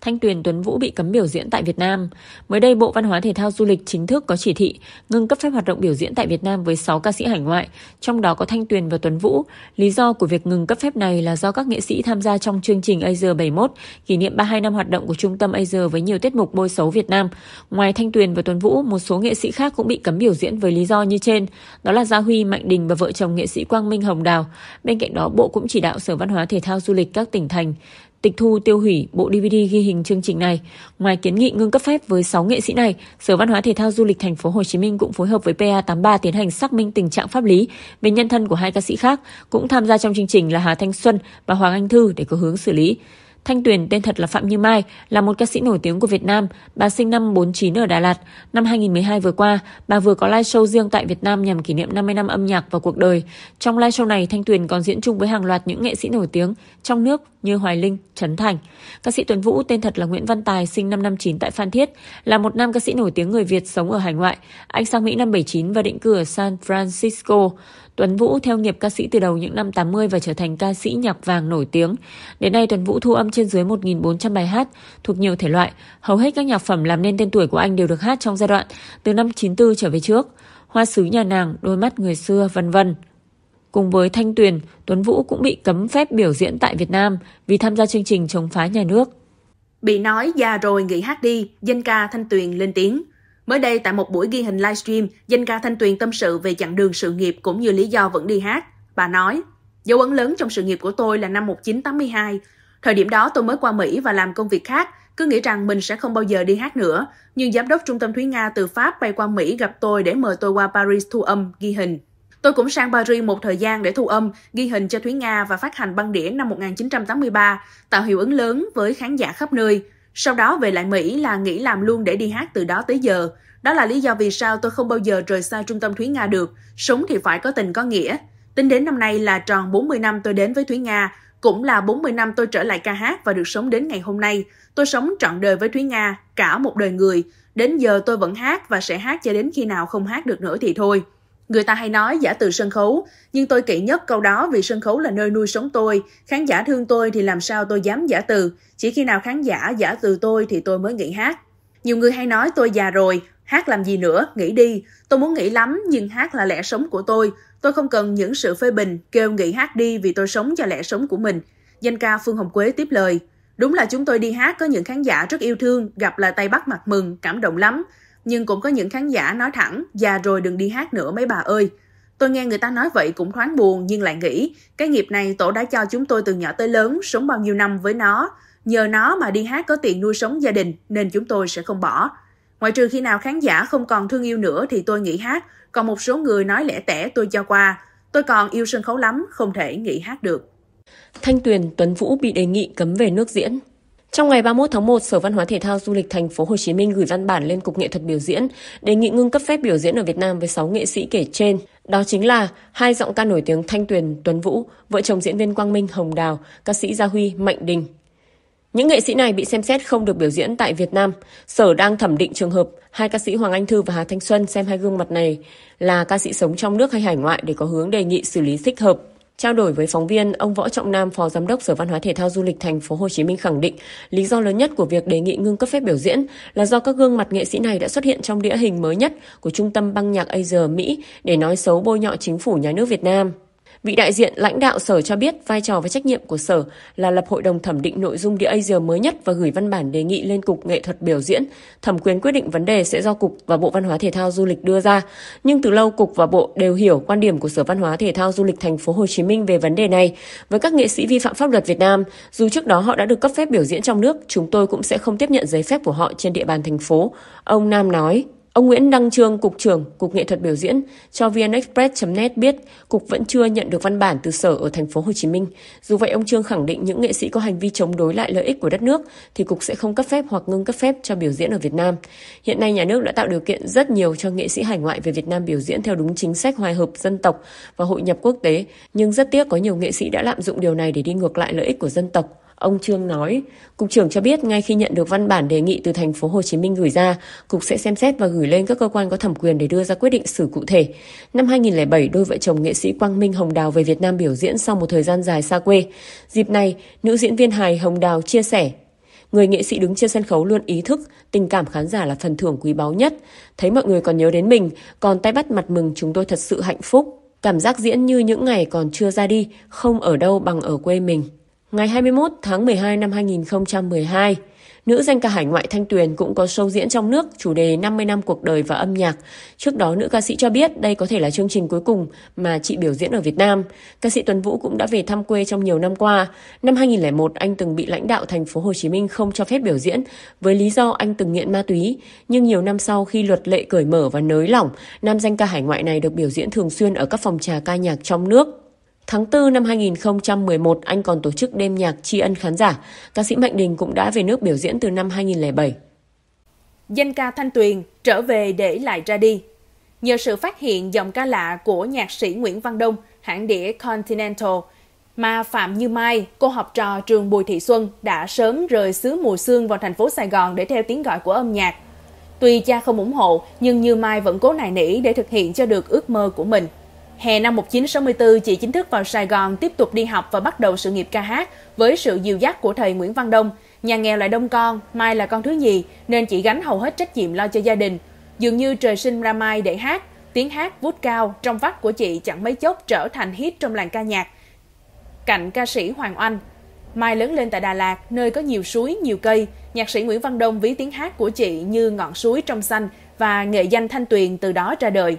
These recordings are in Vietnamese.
Thanh Tuyền Tuấn Vũ bị cấm biểu diễn tại Việt Nam. Mới đây, Bộ Văn hóa Thể thao Du lịch chính thức có chỉ thị ngừng cấp phép hoạt động biểu diễn tại Việt Nam với 6 ca sĩ hải ngoại, trong đó có Thanh Tuyền và Tuấn Vũ. Lý do của việc ngừng cấp phép này là do các nghệ sĩ tham gia trong chương trình Asia 71 kỷ niệm 32 năm hoạt động của Trung tâm Asia với nhiều tiết mục bôi xấu Việt Nam. Ngoài Thanh Tuyền và Tuấn Vũ, một số nghệ sĩ khác cũng bị cấm biểu diễn với lý do như trên, đó là Gia Huy, Mạnh Đình và vợ chồng nghệ sĩ Quang Minh Hồng Đào. Bên cạnh đó, Bộ cũng chỉ đạo Sở Văn hóa Thể thao Du lịch các tỉnh thành tịch thu tiêu hủy bộ DVD ghi hình chương trình này. Ngoài kiến nghị ngưng cấp phép với 6 nghệ sĩ này, Sở Văn hóa Thể thao Du lịch thành phố Hồ Chí Minh cũng phối hợp với PA83 tiến hành xác minh tình trạng pháp lý về nhân thân của hai ca sĩ khác cũng tham gia trong chương trình là Hà Thanh Xuân và Hoàng Anh Thư để có hướng xử lý. Thanh Tuyền tên thật là Phạm Như Mai, là một ca sĩ nổi tiếng của Việt Nam. Bà sinh năm 49 ở Đà Lạt. Năm 2012 vừa qua, bà vừa có live show riêng tại Việt Nam nhằm kỷ niệm 50 năm âm nhạc và cuộc đời. Trong live show này, Thanh Tuyền còn diễn chung với hàng loạt những nghệ sĩ nổi tiếng trong nước như Hoài Linh, Trấn Thành. Ca sĩ Tuấn Vũ tên thật là Nguyễn Văn Tài, sinh năm 59 tại Phan Thiết, là một nam ca sĩ nổi tiếng người Việt sống ở hải ngoại. Anh sang Mỹ năm 79 và định cư ở San Francisco. Tuấn Vũ theo nghiệp ca sĩ từ đầu những năm 80 và trở thành ca sĩ nhạc vàng nổi tiếng. Đến nay Tuấn Vũ thu âm trên dưới 1.400 bài hát thuộc nhiều thể loại. Hầu hết các nhạc phẩm làm nên tên tuổi của anh đều được hát trong giai đoạn từ năm 94 trở về trước. Hoa sứ nhà nàng, đôi mắt người xưa, vân vân. Cùng với Thanh Tuyền, Tuấn Vũ cũng bị cấm phép biểu diễn tại Việt Nam vì tham gia chương trình chống phá nhà nước. Bị nói già rồi nghỉ hát đi, danh ca Thanh Tuyền lên tiếng. Mới đây tại một buổi ghi hình livestream, danh ca Thanh Tuyền tâm sự về chặng đường sự nghiệp cũng như lý do vẫn đi hát. Bà nói, dấu ấn lớn trong sự nghiệp của tôi là năm 1982, Thời điểm đó tôi mới qua Mỹ và làm công việc khác, cứ nghĩ rằng mình sẽ không bao giờ đi hát nữa. Nhưng giám đốc trung tâm Thúy Nga từ Pháp bay qua Mỹ gặp tôi để mời tôi qua Paris thu âm, ghi hình. Tôi cũng sang Paris một thời gian để thu âm, ghi hình cho Thúy Nga và phát hành băng đĩa năm 1983, tạo hiệu ứng lớn với khán giả khắp nơi. Sau đó về lại Mỹ là nghĩ làm luôn để đi hát từ đó tới giờ. Đó là lý do vì sao tôi không bao giờ rời xa trung tâm Thúy Nga được. Sống thì phải có tình có nghĩa. Tính đến năm nay là tròn 40 năm tôi đến với Thúy Nga, cũng là 40 năm tôi trở lại ca hát và được sống đến ngày hôm nay. Tôi sống trọn đời với Thúy Nga, cả một đời người. Đến giờ tôi vẫn hát và sẽ hát cho đến khi nào không hát được nữa thì thôi. Người ta hay nói giả từ sân khấu, nhưng tôi kỵ nhất câu đó vì sân khấu là nơi nuôi sống tôi. Khán giả thương tôi thì làm sao tôi dám giả từ. Chỉ khi nào khán giả giả từ tôi thì tôi mới nghỉ hát. Nhiều người hay nói tôi già rồi, Hát làm gì nữa, nghĩ đi. Tôi muốn nghĩ lắm, nhưng hát là lẽ sống của tôi. Tôi không cần những sự phê bình, kêu nghỉ hát đi vì tôi sống cho lẽ sống của mình. Danh ca Phương Hồng Quế tiếp lời. Đúng là chúng tôi đi hát có những khán giả rất yêu thương, gặp là tay bắt mặt mừng, cảm động lắm. Nhưng cũng có những khán giả nói thẳng, già rồi đừng đi hát nữa mấy bà ơi. Tôi nghe người ta nói vậy cũng thoáng buồn nhưng lại nghĩ, cái nghiệp này tổ đã cho chúng tôi từ nhỏ tới lớn, sống bao nhiêu năm với nó. Nhờ nó mà đi hát có tiền nuôi sống gia đình nên chúng tôi sẽ không bỏ. Ngoại trừ khi nào khán giả không còn thương yêu nữa thì tôi nghỉ hát, còn một số người nói lẻ tẻ tôi cho qua. Tôi còn yêu sân khấu lắm, không thể nghỉ hát được. Thanh Tuyền, Tuấn Vũ bị đề nghị cấm về nước diễn. Trong ngày 31 tháng 1, Sở Văn hóa Thể thao Du lịch Thành phố Hồ Chí Minh gửi văn bản lên Cục Nghệ thuật biểu diễn đề nghị ngưng cấp phép biểu diễn ở Việt Nam với 6 nghệ sĩ kể trên. Đó chính là hai giọng ca nổi tiếng Thanh Tuyền, Tuấn Vũ, vợ chồng diễn viên Quang Minh, Hồng Đào, ca sĩ Gia Huy, Mạnh Đình. Những nghệ sĩ này bị xem xét không được biểu diễn tại Việt Nam. Sở đang thẩm định trường hợp hai ca sĩ Hoàng Anh Thư và Hà Thanh Xuân xem hai gương mặt này là ca sĩ sống trong nước hay hải ngoại để có hướng đề nghị xử lý thích hợp. Trao đổi với phóng viên, ông Võ Trọng Nam, Phó Giám đốc Sở Văn hóa Thể thao Du lịch Thành phố Hồ Chí Minh khẳng định lý do lớn nhất của việc đề nghị ngưng cấp phép biểu diễn là do các gương mặt nghệ sĩ này đã xuất hiện trong đĩa hình mới nhất của trung tâm băng nhạc Asia Mỹ để nói xấu bôi nhọ chính phủ nhà nước Việt Nam. Vị đại diện lãnh đạo sở cho biết vai trò và trách nhiệm của sở là lập hội đồng thẩm định nội dung The Asia mới nhất và gửi văn bản đề nghị lên Cục Nghệ thuật biểu diễn. Thẩm quyền quyết định vấn đề sẽ do Cục và Bộ Văn hóa Thể thao Du lịch đưa ra. Nhưng từ lâu Cục và Bộ đều hiểu quan điểm của Sở Văn hóa Thể thao Du lịch thành phố Hồ Chí Minh về vấn đề này. Với các nghệ sĩ vi phạm pháp luật Việt Nam, dù trước đó họ đã được cấp phép biểu diễn trong nước, chúng tôi cũng sẽ không tiếp nhận giấy phép của họ trên địa bàn thành phố. Ông Nam nói. Ông Nguyễn Đăng Trương, Cục trưởng Cục Nghệ thuật biểu diễn cho VnExpress.net biết Cục vẫn chưa nhận được văn bản từ sở ở thành phố Hồ Chí Minh. Dù vậy, ông Trương khẳng định những nghệ sĩ có hành vi chống đối lại lợi ích của đất nước thì Cục sẽ không cấp phép hoặc ngưng cấp phép cho biểu diễn ở Việt Nam. Hiện nay, nhà nước đã tạo điều kiện rất nhiều cho nghệ sĩ hải ngoại về Việt Nam biểu diễn theo đúng chính sách hòa hợp dân tộc và hội nhập quốc tế. Nhưng rất tiếc có nhiều nghệ sĩ đã lạm dụng điều này để đi ngược lại lợi ích của dân tộc Ông Trương nói, Cục trưởng cho biết ngay khi nhận được văn bản đề nghị từ thành phố Hồ Chí Minh gửi ra, Cục sẽ xem xét và gửi lên các cơ quan có thẩm quyền để đưa ra quyết định xử cụ thể. Năm 2007, đôi vợ chồng nghệ sĩ Quang Minh Hồng Đào về Việt Nam biểu diễn sau một thời gian dài xa quê. Dịp này, nữ diễn viên hài Hồng Đào chia sẻ, người nghệ sĩ đứng trên sân khấu luôn ý thức tình cảm khán giả là phần thưởng quý báu nhất. Thấy mọi người còn nhớ đến mình, còn tay bắt mặt mừng chúng tôi thật sự hạnh phúc. Cảm giác diễn như những ngày còn chưa ra đi, không ở đâu bằng ở quê mình. Ngày 21 tháng 12 năm 2012, nữ danh ca hải ngoại Thanh Tuyền cũng có show diễn trong nước chủ đề 50 năm cuộc đời và âm nhạc. Trước đó, nữ ca sĩ cho biết đây có thể là chương trình cuối cùng mà chị biểu diễn ở Việt Nam. Ca sĩ Tuấn Vũ cũng đã về thăm quê trong nhiều năm qua. Năm 2001, anh từng bị lãnh đạo thành phố Hồ Chí Minh không cho phép biểu diễn với lý do anh từng nghiện ma túy. Nhưng nhiều năm sau, khi luật lệ cởi mở và nới lỏng, nam danh ca hải ngoại này được biểu diễn thường xuyên ở các phòng trà ca nhạc trong nước. Tháng 4 năm 2011, anh còn tổ chức đêm nhạc tri ân khán giả. Ca sĩ Mạnh Đình cũng đã về nước biểu diễn từ năm 2007. Danh ca Thanh Tuyền, trở về để lại ra đi. Nhờ sự phát hiện dòng ca lạ của nhạc sĩ Nguyễn Văn Đông, hãng đĩa Continental, mà Phạm Như Mai, cô học trò trường Bùi Thị Xuân, đã sớm rời xứ mùa xương vào thành phố Sài Gòn để theo tiếng gọi của âm nhạc. Tuy cha không ủng hộ, nhưng Như Mai vẫn cố nài nỉ để thực hiện cho được ước mơ của mình. Hè năm 1964, chị chính thức vào Sài Gòn tiếp tục đi học và bắt đầu sự nghiệp ca hát với sự dìu dắt của thầy Nguyễn Văn Đông. Nhà nghèo lại đông con, Mai là con thứ nhì nên chị gánh hầu hết trách nhiệm lo cho gia đình. Dường như trời sinh ra Mai để hát, tiếng hát vút cao trong vắt của chị chẳng mấy chốc trở thành hit trong làng ca nhạc. Cạnh ca sĩ Hoàng Oanh, Mai lớn lên tại Đà Lạt, nơi có nhiều suối, nhiều cây. Nhạc sĩ Nguyễn Văn Đông ví tiếng hát của chị như ngọn suối trong xanh và nghệ danh Thanh Tuyền từ đó ra đời.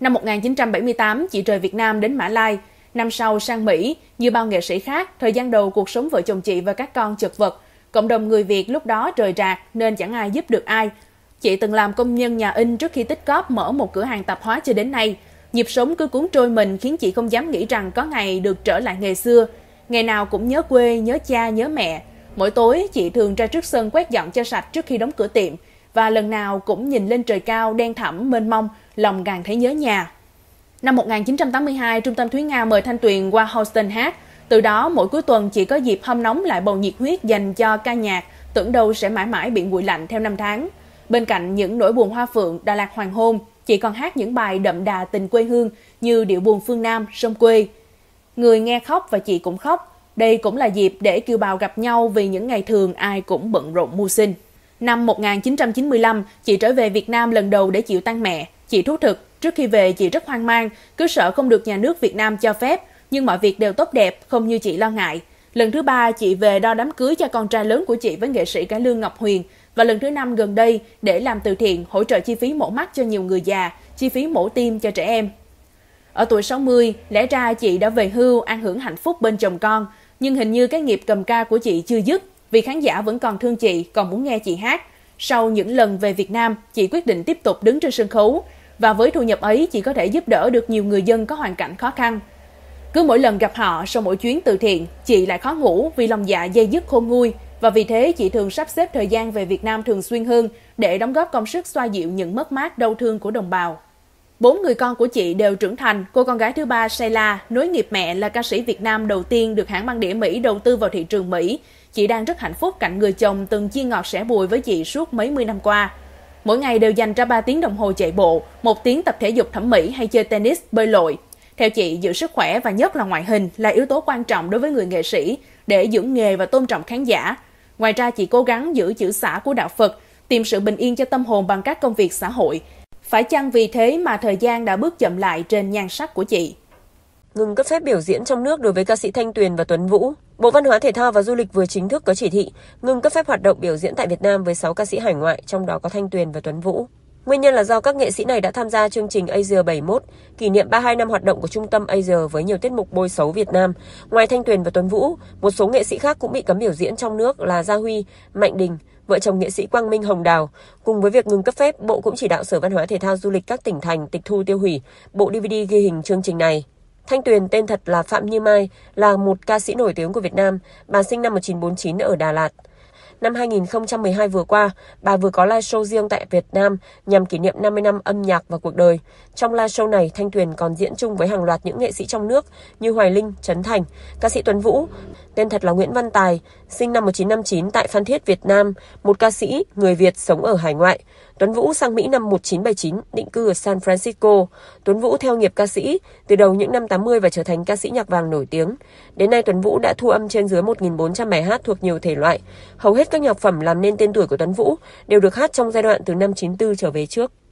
Năm 1978, chị rời Việt Nam đến Mã Lai. Năm sau sang Mỹ, như bao nghệ sĩ khác, thời gian đầu cuộc sống vợ chồng chị và các con chật vật. Cộng đồng người Việt lúc đó rời rạc nên chẳng ai giúp được ai. Chị từng làm công nhân nhà in trước khi tích cóp mở một cửa hàng tạp hóa cho đến nay. Nhịp sống cứ cuốn trôi mình khiến chị không dám nghĩ rằng có ngày được trở lại nghề xưa. Ngày nào cũng nhớ quê, nhớ cha, nhớ mẹ. Mỗi tối, chị thường ra trước sân quét dọn cho sạch trước khi đóng cửa tiệm. Và lần nào cũng nhìn lên trời cao đen thẳm, mênh mông, lòng càng thấy nhớ nhà. Năm 1982, Trung tâm Thúy Nga mời Thanh Tuyền qua Houston hát. Từ đó, mỗi cuối tuần chỉ có dịp hâm nóng lại bầu nhiệt huyết dành cho ca nhạc, tưởng đâu sẽ mãi mãi bị nguội lạnh theo năm tháng. Bên cạnh những nỗi buồn hoa phượng, Đà Lạt hoàng hôn, chị còn hát những bài đậm đà tình quê hương như điệu buồn phương Nam, sông quê. Người nghe khóc và chị cũng khóc. Đây cũng là dịp để kiều bào gặp nhau vì những ngày thường ai cũng bận rộn mưu sinh. Năm 1995, chị trở về Việt Nam lần đầu để chịu tang mẹ. Chị thú thực, trước khi về chị rất hoang mang, cứ sợ không được nhà nước Việt Nam cho phép, nhưng mọi việc đều tốt đẹp, không như chị lo ngại. Lần thứ ba, chị về đo đám cưới cho con trai lớn của chị với nghệ sĩ Cái lương Ngọc Huyền, và lần thứ năm gần đây để làm từ thiện hỗ trợ chi phí mổ mắt cho nhiều người già, chi phí mổ tim cho trẻ em. Ở tuổi 60, lẽ ra chị đã về hưu an hưởng hạnh phúc bên chồng con, nhưng hình như cái nghiệp cầm ca của chị chưa dứt vì khán giả vẫn còn thương chị, còn muốn nghe chị hát. Sau những lần về Việt Nam, chị quyết định tiếp tục đứng trên sân khấu, và với thu nhập ấy chỉ có thể giúp đỡ được nhiều người dân có hoàn cảnh khó khăn. Cứ mỗi lần gặp họ sau mỗi chuyến từ thiện, chị lại khó ngủ vì lòng dạ dây dứt khôn nguôi và vì thế chị thường sắp xếp thời gian về Việt Nam thường xuyên hơn để đóng góp công sức xoa dịu những mất mát đau thương của đồng bào. Bốn người con của chị đều trưởng thành, cô con gái thứ ba Shayla, nối nghiệp mẹ là ca sĩ Việt Nam đầu tiên được hãng băng đĩa Mỹ đầu tư vào thị trường Mỹ. Chị đang rất hạnh phúc cạnh người chồng từng chia ngọt sẻ bùi với chị suốt mấy mươi năm qua. Mỗi ngày đều dành ra 3 tiếng đồng hồ chạy bộ, 1 tiếng tập thể dục thẩm mỹ hay chơi tennis, bơi lội. Theo chị, giữ sức khỏe và nhất là ngoại hình là yếu tố quan trọng đối với người nghệ sĩ để dưỡng nghề và tôn trọng khán giả. Ngoài ra, chị cố gắng giữ chữ xã của đạo Phật, tìm sự bình yên cho tâm hồn bằng các công việc xã hội. Phải chăng vì thế mà thời gian đã bước chậm lại trên nhan sắc của chị? Ngừng cấp phép biểu diễn trong nước đối với ca sĩ Thanh Tuyền và Tuấn Vũ Bộ Văn hóa Thể thao và Du lịch vừa chính thức có chỉ thị ngừng cấp phép hoạt động biểu diễn tại Việt Nam với 6 ca sĩ hải ngoại, trong đó có Thanh Tuyền và Tuấn Vũ. Nguyên nhân là do các nghệ sĩ này đã tham gia chương trình Asia 71, kỷ niệm 32 năm hoạt động của trung tâm Asia với nhiều tiết mục bôi xấu Việt Nam. Ngoài Thanh Tuyền và Tuấn Vũ, một số nghệ sĩ khác cũng bị cấm biểu diễn trong nước là Gia Huy, Mạnh Đình, vợ chồng nghệ sĩ Quang Minh Hồng Đào. Cùng với việc ngừng cấp phép, Bộ cũng chỉ đạo Sở Văn hóa Thể thao Du lịch các tỉnh thành tịch thu tiêu hủy bộ DVD ghi hình chương trình này. Thanh Tuyền tên thật là Phạm Như Mai, là một ca sĩ nổi tiếng của Việt Nam. Bà sinh năm 1949 ở Đà Lạt. Năm 2012 vừa qua, bà vừa có live show riêng tại Việt Nam nhằm kỷ niệm 50 năm âm nhạc và cuộc đời. Trong live show này, Thanh Tuyền còn diễn chung với hàng loạt những nghệ sĩ trong nước như Hoài Linh, Trấn Thành, ca sĩ Tuấn Vũ, tên thật là Nguyễn Văn Tài, sinh năm 1959 tại Phan Thiết, Việt Nam, một ca sĩ, người Việt sống ở hải ngoại. Tuấn Vũ sang Mỹ năm 1979, định cư ở San Francisco. Tuấn Vũ theo nghiệp ca sĩ, từ đầu những năm 80 và trở thành ca sĩ nhạc vàng nổi tiếng. Đến nay Tuấn Vũ đã thu âm trên dưới 1.400 bài hát thuộc nhiều thể loại. Hầu hết các nhạc phẩm làm nên tên tuổi của Tuấn Vũ đều được hát trong giai đoạn từ năm 94 trở về trước.